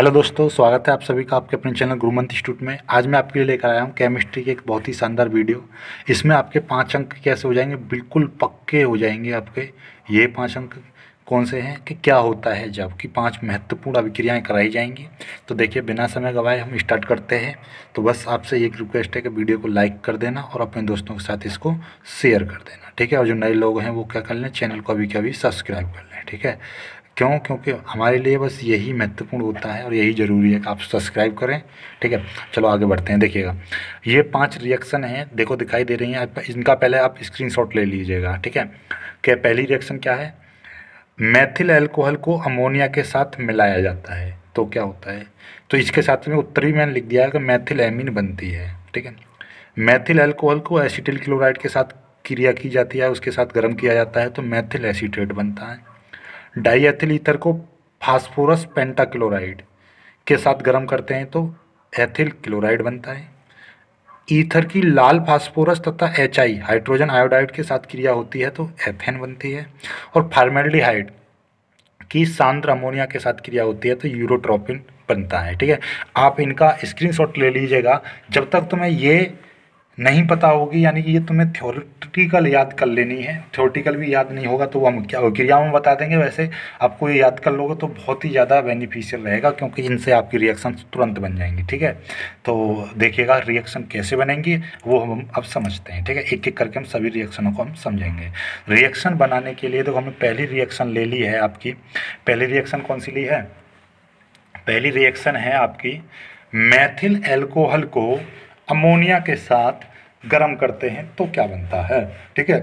hello दोस्तों स्वागत है आप सभी का आपके अपने चैनल गुरुमंत इंस्टीट्यूट में आज मैं आपके लिए लेकर आया हूँ केमिस्ट्री की एक बहुत ही शानदार वीडियो इसमें आपके पांच अंक कैसे हो जाएंगे बिल्कुल पक्के हो जाएंगे आपके ये पांच अंक कौन से हैं कि क्या होता है जबकि पांच महत्वपूर्ण अभिक्रियाएँ कराई जाएंगी तो देखिए बिना समय गवाए हम स्टार्ट करते हैं तो बस आपसे एक रिक्वेस्ट है कि वीडियो को लाइक कर देना और अपने दोस्तों के साथ इसको शेयर कर देना ठीक है और जो नए लोग हैं वो क्या कर लें चैनल को अभी कभी सब्सक्राइब कर लें ठीक है क्यों क्योंकि हमारे लिए बस यही महत्वपूर्ण होता है और यही ज़रूरी है कि आप सब्सक्राइब करें ठीक है चलो आगे बढ़ते हैं देखिएगा ये पांच रिएक्शन हैं देखो दिखाई दे रही हैं इनका पहले आप स्क्रीनशॉट ले लीजिएगा ठीक है क्या पहली रिएक्शन क्या है मैथिल एल्कोहल को अमोनिया के साथ मिलाया जाता है तो क्या होता है तो इसके साथ में उत्तरी मैंने लिख दिया है कि मैथिल एमिन बनती है ठीक है मैथिल एल्कोहल को एसिटिल क्लोराइड के साथ क्रिया की जाती है उसके साथ गर्म किया जाता है तो मैथिल एसीटेट बनता है डाईएथिल ईथर को फास्फोरस पेंटाक्लोराइड के साथ गर्म करते हैं तो एथिल क्लोराइड बनता है ईथर की लाल फास्फोरस तथा एच आई हाइड्रोजन आयोडाइड के साथ क्रिया होती है तो एथेन बनती है और फार्मेल्डिहाइड की सांद्र अमोनिया के साथ क्रिया होती है तो यूरोट्रोपिन बनता है ठीक है आप इनका स्क्रीनशॉट ले लीजिएगा जब तक तुम्हें ये नहीं पता होगी यानी कि ये तुम्हें थ्योरेटिकल याद कर लेनी है थ्योरेटिकल भी याद नहीं होगा तो वो हम क्या क्रियाओं में बता देंगे वैसे आपको ये याद कर लोगे तो बहुत ही ज़्यादा बेनिफिशियल रहेगा क्योंकि इनसे आपकी रिएक्शन तुरंत बन जाएंगी ठीक है तो देखिएगा रिएक्शन कैसे बनेंगी वो हम अब समझते हैं ठीक है एक एक करके हम सभी रिएक्शनों को हम समझेंगे रिएक्शन बनाने के लिए देखो हमने पहली रिएक्शन ले ली है आपकी पहली रिएक्शन कौन सी ली है पहली रिएक्शन है आपकी मैथिल एल्कोहल को अमोनिया के साथ गर्म करते हैं तो क्या बनता है ठीक है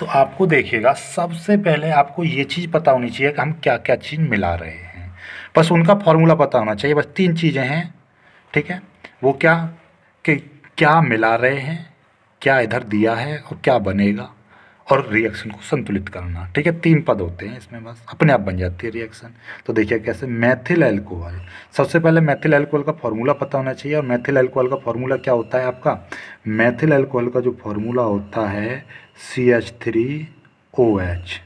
तो आपको देखिएगा सबसे पहले आपको ये चीज़ पता होनी चाहिए कि हम क्या क्या चीज़ मिला रहे हैं बस उनका फॉर्मूला पता होना चाहिए बस तीन चीज़ें हैं ठीक है वो क्या कि क्या मिला रहे हैं क्या इधर दिया है और क्या बनेगा और रिएक्शन को संतुलित करना ठीक है तीन पद होते हैं इसमें बस अपने आप बन जाती है रिएक्शन तो देखिए कैसे मैथिल एल्कोहल सबसे पहले मैथिल एल्कोहल का फॉर्मूला पता होना चाहिए और मैथिल एल्कोहल का फॉर्मूला क्या होता है आपका मैथिल एल्कोहल का जो फॉर्मूला होता है C H three O H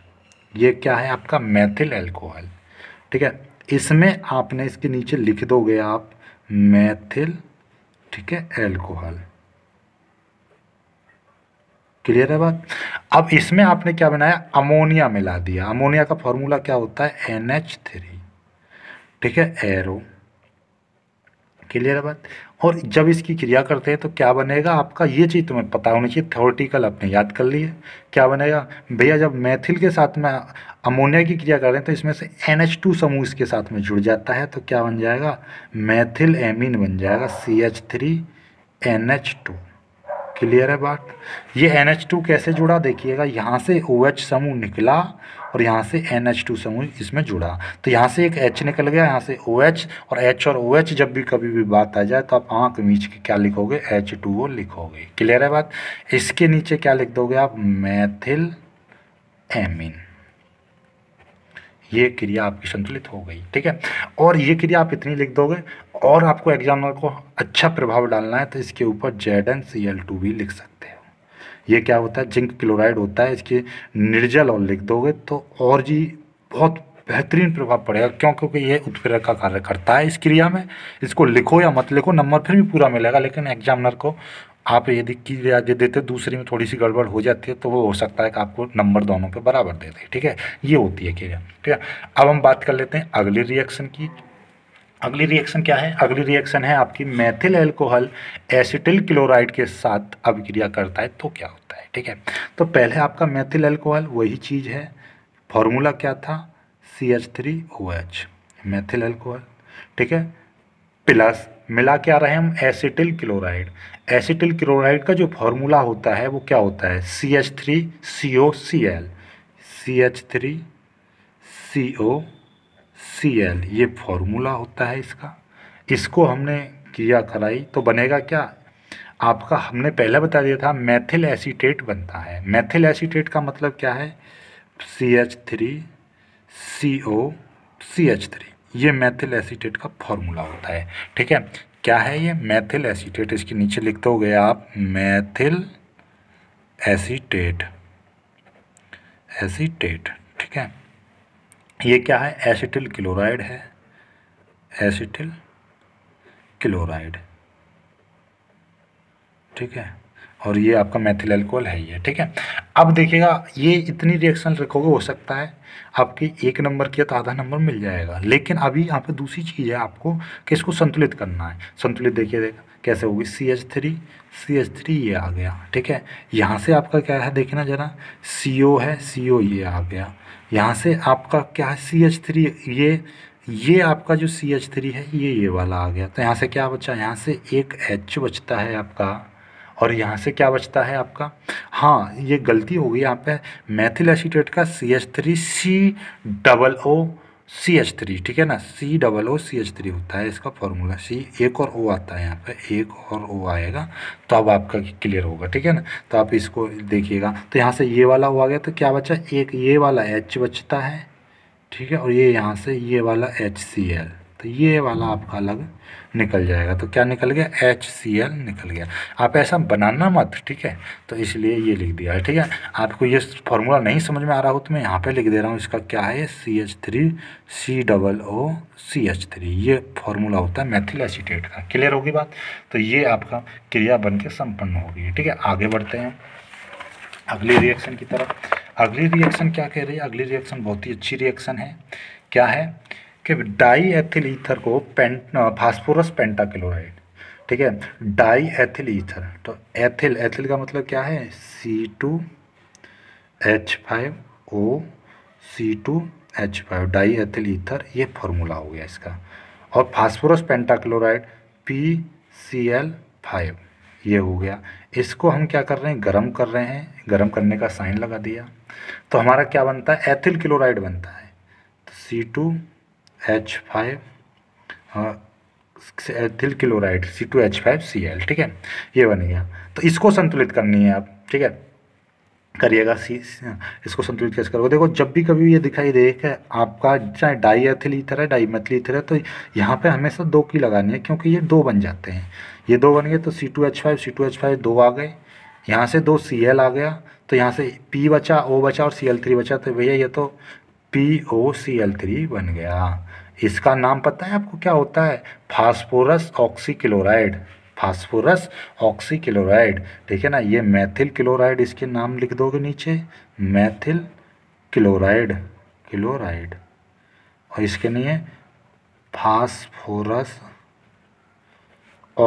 ये क्या है आपका मैथिल एल्कोहल ठीक है इसमें आपने इसके नीचे लिख दोगे आप मैथिल ठीक है एल्कोहल क्लियर है बात अब इसमें आपने क्या बनाया अमोनिया मिला दिया अमोनिया का फॉर्मूला क्या होता है एन एच थ्री ठीक है एरो क्लियर है बात और जब इसकी क्रिया करते हैं तो क्या बनेगा आपका ये चीज़ तुम्हें पता होनी चाहिए थ्योरेटिकल आपने याद कर ली है क्या बनेगा भैया जब मैथिल के साथ में अमोनिया की क्रिया कर रहे हैं तो इसमें से एन एच टू समूह इसके साथ में जुड़ जाता है तो क्या बन जाएगा मैथिल एमिन बन जाएगा C H three N H two clear है बात ये एन कैसे जुड़ा देखिएगा यहाँ से ओ OH समूह निकला और यहाँ से एन समूह इसमें जुड़ा तो यहाँ से एक H निकल गया यहाँ से ओ OH और H और ओ OH जब भी कभी भी बात आ जाए तो आप आँख मीच के क्या लिखोगे एच टू लिखोगे क्लियर है बात इसके नीचे क्या लिख दोगे आप मैथिल एमिन ये क्रिया आपकी संतुलित हो गई ठीक है और ये क्रिया आप इतनी लिख दोगे और आपको एग्जामिनर को अच्छा प्रभाव डालना है तो इसके ऊपर Z N C L two भी लिख सकते हो ये क्या होता है जिंक क्लोराइड होता है इसके निर्जल और लिख दोगे तो और जी बहुत बेहतरीन प्रभाव पड़ेगा क्यों क्योंकि ये उत्प्रेरक का कार्य करता है इस क्रिया में इसको लिखो या मत लिखो नंबर फिर भी पूरा मिलेगा लेकिन एग्जामिनर को आप यदि की दे देते दूसरे में थोड़ी सी गड़बड़ हो जाती है तो वो हो सकता है कि आपको नंबर दोनों पे बराबर दे दे ठीक है ये होती है क्रिया ठीक है अब हम बात कर लेते हैं अगली रिएक्शन की अगली रिएक्शन क्या है अगली रिएक्शन है आपकी मैथिल एल्कोहल एसिटिल क्लोराइड के साथ अभिक्रिया करता है तो क्या होता है ठीक है तो पहले आपका मैथिल एल्कोहल वही चीज़ है फॉर्मूला क्या था C H three O H methyl alcohol ठीक है प्लस मिला क्या रहे हम एसिटिल क्लोराइड एसिटिल क्लोराइड का जो फॉर्मूला होता है वो क्या होता है C H three C O C L C H three C O C L ये फॉर्मूला होता है इसका इसको हमने किया कराई तो बनेगा क्या आपका हमने पहले बता दिया था मैथिल एसीटेट बनता है मैथिल एसीटेट का मतलब क्या है C H three C O C H three ये मैथिल एसीटेट का फॉर्मूला होता है ठीक है क्या है ये मैथिल एसीटेट इसके नीचे लिखते हो गए आप मैथिल एसीटेट एसीटेट ठीक है ये क्या है एसिटिल क्लोराइड है एसिटिल क्लोराइड ठीक है और ये आपका मैथिल एल्कोहल है ये ठीक है अब देखिएगा ये इतनी रिएक्शन रखोगे हो सकता है आपके एक नंबर की तो आधा नंबर मिल जाएगा लेकिन अभी यहाँ पे दूसरी चीज़ है आपको कि इसको संतुलित करना है संतुलित देखिए देखा कैसे होगी C H three C H three ये आ गया ठीक है यहाँ से आपका क्या है देखना ज़रा सी ओ है सी ओ ये आ गया यहाँ से आपका क्या है सी एच थ्री ये ये आपका जो सी एच थ्री है ये ये वाला आ गया तो यहाँ से क्या बचा यहाँ से एक एच बचता है आपका और यहाँ से क्या बचता है आपका हाँ ये गलती हो गई यहाँ पे मैथिल एसिटेट का C H three C double O C H three ठीक है ना C double O C H three होता है इसका फॉर्मूला सी एक और ओ आता है यहाँ पे एक और ओ आएगा तो अब आपका क्लियर होगा ठीक है ना तो आप इसको देखिएगा तो यहाँ से ये वाला आ गया तो क्या बचा एक ये वाला एच बचता है ठीक है और ये यहाँ से ये वाला एच सी एल तो ये वाला आपका अलग निकल जाएगा तो क्या निकल गया एच सी एल निकल गया आप ऐसा बनाना मत ठीक है तो इसलिए ये लिख दिया ठीक है आपको ये फॉर्मूला नहीं समझ में आ रहा हो तो मैं यहाँ पे लिख दे रहा हूँ इसका क्या है C H three C double O C H three ये फॉर्मूला होता है मैथिल एसिटेट का क्लियर होगी बात तो ये आपका क्रिया बन के सम्पन्न होगी ठीक है आगे बढ़ते हैं अगली रिएक्शन की तरफ अगली रिएक्शन क्या कह रही है अगली रिएक्शन बहुत ही अच्छी रिएक्शन है क्या है कि डाई एथिल ईथर को पेंट फास्फोरस पेंटाक्लोराइड ठीक है डाई एथिल ईथर तो एथिल एथिल का मतलब क्या है C two H five O C two H five di ethyl ether ये फॉर्मूला हो गया इसका और phosphorus pentachloride P C L five ये हो गया इसको हम क्या कर रहे हैं गर्म कर रहे हैं गर्म करने का साइन लगा दिया तो हमारा क्या बनता है एथिल क्लोराइड बनता है तो सी टू एच फाइव हाँ, ethyl chloride C two H five C L ठीक है ये बन गया तो इसको संतुलित करनी है आप ठीक है करिएगा सी हाँ, इसको संतुलित कैसे करोगे देखो जब भी कभी ये दिखाई दे कि आपका चाहे डाई एथिल ईथर है डाई मेथिल ईथर है तो यहाँ पे हमेशा दो की लगानी है क्योंकि ये दो बन जाते हैं ये दो बन गए तो C two H five C two H five दो आ गए यहाँ से दो सी एल आ गया तो यहाँ से पी बचा ओ बचा और सी एल थ्री बचा तो भैया ये तो P O C L three बन गया इसका नाम पता है आपको क्या होता है फास्फोरस ऑक्सीक्लोराइड फास्फोरस ऑक्सीक्लोराइड ठीक है ना ये मैथिल क्लोराइड इसके नाम लिख दोगे नीचे मैथिल क्लोराइड क्लोराइड और इसके लिए फास्फोरस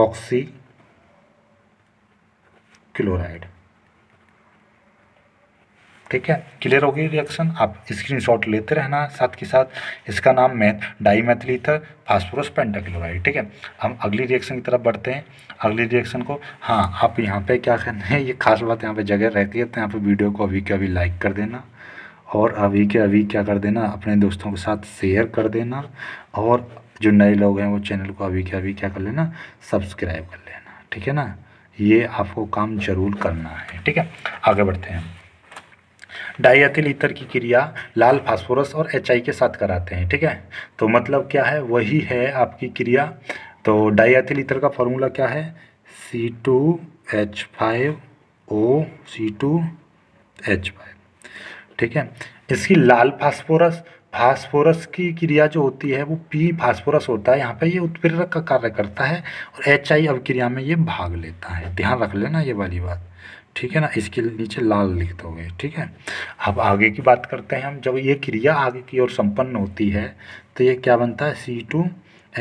ऑक्सी क्लोराइड ठीक है क्लियर हो गई रिएक्शन आप शॉट लेते रहना साथ के साथ इसका नाम meth di methyl ether phosphorus pentachloride ठीक है हम अगली रिएक्शन की तरफ बढ़ते हैं अगली रिएक्शन को हाँ आप यहाँ पे क्या करना है ये खास बात यहाँ पे जगह रहती है तो यहाँ पे वीडियो को अभी के अभी लाइक कर देना और अभी के अभी क्या कर देना अपने दोस्तों के साथ शेयर कर देना और जो नए लोग हैं वो चैनल को अभी के अभी क्या कर लेना सब्सक्राइब कर लेना ठीक है ना ये आपको काम जरूर करना है ठीक है आगे बढ़ते हैं डाइथिल ईथर की क्रिया लाल फास्फोरस और एच के साथ कराते हैं ठीक है तो मतलब क्या है वही है आपकी क्रिया तो डाइथिल ईथर का फॉर्मूला क्या है C two H five O C two H five ठीक है इसकी लाल फास्फोरस फास्फोरस की क्रिया जो होती है वो पी फास्फोरस होता है यहाँ पे ये उत्प्रेरक का कार्य करता है और एच आई क्रिया में ये भाग लेता है ध्यान रख लेना ये वाली बात ठीक है ना इसके नीचे लाल लिख दोगे ठीक है अब आगे की बात करते हैं हम जब ये क्रिया आगे की ओर संपन्न होती है तो ये क्या बनता है C two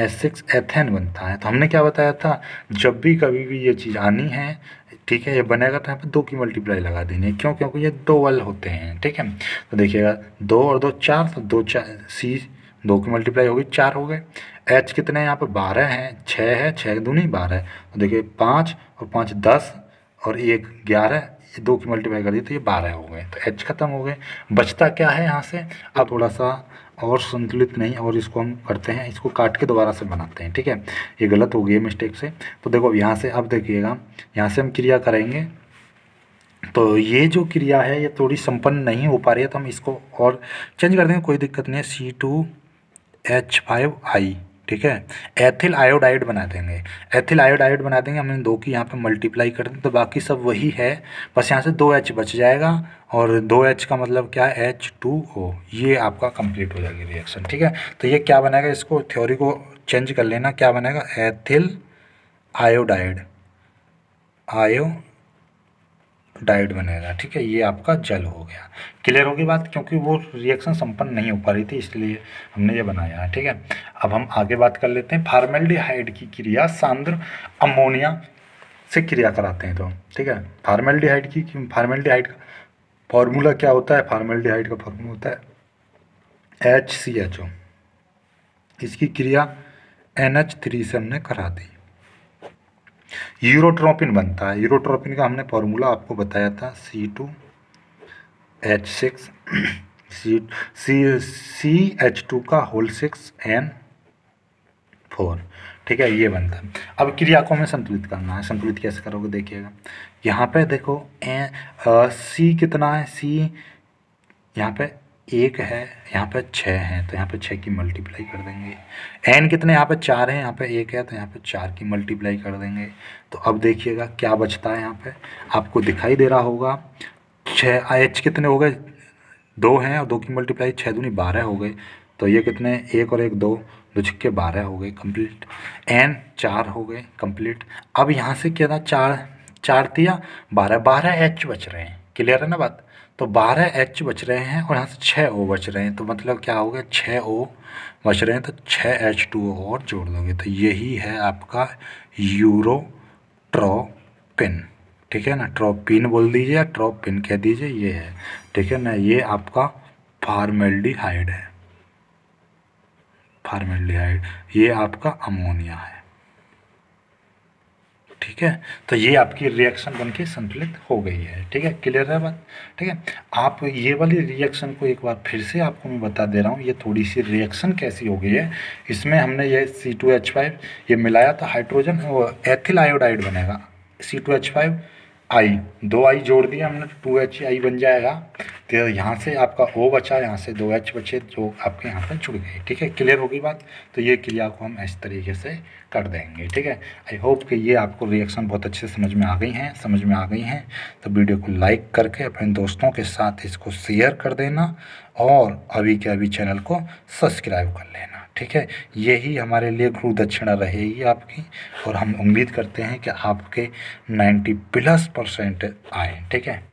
S six ethane बनता है तो हमने क्या बताया था जब भी कभी भी ये चीज़ आनी है ठीक है ये बनेगा तो यहाँ पर दो की मल्टीप्लाई लगा देनी है क्यों क्योंकि ये दो वल होते हैं ठीक है तो देखिएगा दो और दो चार तो दो चार सी दो की मल्टीप्लाई होगी चार हो गए एच कितने यहाँ पर बारह हैं छः है छः दूनी बारह है तो देखिए पाँच और पाँच दस और एक ग्यारह दो की मल्टीप्लाई कर दी तो ये बारह हो गए तो एच खत्म हो गए बचता क्या है यहाँ से अब थोड़ा सा और संतुलित नहीं और इसको हम करते हैं इसको काट के दोबारा से बनाते हैं ठीक है ये गलत हो गई है मिस्टेक से तो देखो अब यहाँ से अब देखिएगा यहाँ से हम क्रिया करेंगे तो ये जो क्रिया है ये थोड़ी संपन्न नहीं हो पा रही है तो हम इसको और चेंज कर देंगे कोई दिक्कत नहीं है C two H five I ठीक है एथिल आयोडाइड बना देंगे एथिल आयोडाइड बना देंगे हमने दो की यहाँ पे मल्टीप्लाई कर दें तो बाकी सब वही है बस यहाँ से दो एच बच जाएगा और दो एच का मतलब क्या है एच टू ओ ये आपका कंप्लीट हो जाएगी रिएक्शन ठीक है तो ये क्या बनाएगा इसको थ्योरी को चेंज कर लेना क्या बनेगा एथिल आयोडाइड आयो डाइट बनेगा ठीक है ये आपका जल हो गया क्लियर होगी बात क्योंकि वो रिएक्शन संपन्न नहीं हो पा रही थी इसलिए हमने ये बनाया है ठीक है अब हम आगे बात कर लेते हैं फार्मेल्डिहाइड की क्रिया सांद्र अमोनिया से क्रिया कराते हैं तो ठीक है फार्मेल्डिहाइड की फार्मेल्डिहाइड का फॉर्मूला क्या होता है फार्मेल्डिहाइड का फॉर्मूला होता है एच सी एच ओ इसकी क्रिया एन एच थ्री से हमने करा दी यूरोट्रोपिन बनता है यूरोट्रोपिन का हमने फॉर्मूला आपको बताया था C two H six C C C H two का होल सिक्स एन फोर ठीक है ये बनता है अब क्रिया को हमें संतुलित करना है संतुलित कैसे करोगे देखिएगा यहाँ पे देखो ए सी कितना है सी यहाँ पे एक है यहाँ पर छः है तो यहाँ पर छः की मल्टीप्लाई कर देंगे एन कितने यहाँ पर चार हैं यहाँ पर एक है तो यहाँ पर चार की मल्टीप्लाई कर देंगे तो अब देखिएगा क्या बचता है यहाँ पर आपको दिखाई दे रहा होगा छः एच कितने हो गए दो हैं और दो की मल्टीप्लाई छः दूनी बारह हो गए तो ये कितने एक और एक दो दो छक्के बारह हो गए कंप्लीट एन चार हो गए कंप्लीट अब यहाँ से क्या था चार चार दिया बारह बारह एच बच रहे हैं क्लियर है ना बात तो बारह एच बच रहे हैं और यहाँ से छः ओ बच रहे हैं तो मतलब क्या गया छः ओ बच रहे हैं तो छः एच टू ओ और जोड़ दोगे तो यही है आपका यूरो ट्रोपिन ठीक है ना ट्रोपिन बोल दीजिए या ट्रोपिन कह दीजिए ये है ठीक है ना ये आपका फार्मेल्डिहाइड है फार्मेल्डिहाइड ये आपका अमोनिया है ठीक है तो ये आपकी रिएक्शन बन के संतुलित हो गई है ठीक है क्लियर है बात ठीक है आप ये वाली रिएक्शन को एक बार फिर से आपको मैं बता दे रहा हूँ ये थोड़ी सी रिएक्शन कैसी हो गई है इसमें हमने ये सी टू एच फाइव ये मिलाया तो हाइड्रोजन वो एथिल आयोडाइड बनेगा C two H five I दो आई जोड़ दिया हमने तो टू एच आई बन जाएगा तो यहाँ से आपका ओ बचा यहाँ से दो एच बचे जो आपके यहाँ पर जुड़ गए ठीक है क्लियर होगी बात तो ये क्रिया को हम इस तरीके से कर देंगे ठीक है आई होप कि ये आपको रिएक्शन बहुत अच्छे समझ में आ गई हैं समझ में आ गई हैं तो वीडियो को लाइक करके अपने दोस्तों के साथ इसको शेयर कर देना और अभी के अभी चैनल को सब्सक्राइब कर लेना ठीक है यही हमारे लिए गुरु दक्षिणा रहेगी आपकी और हम उम्मीद करते हैं कि आपके नाइन्टी प्लस परसेंट आए ठीक है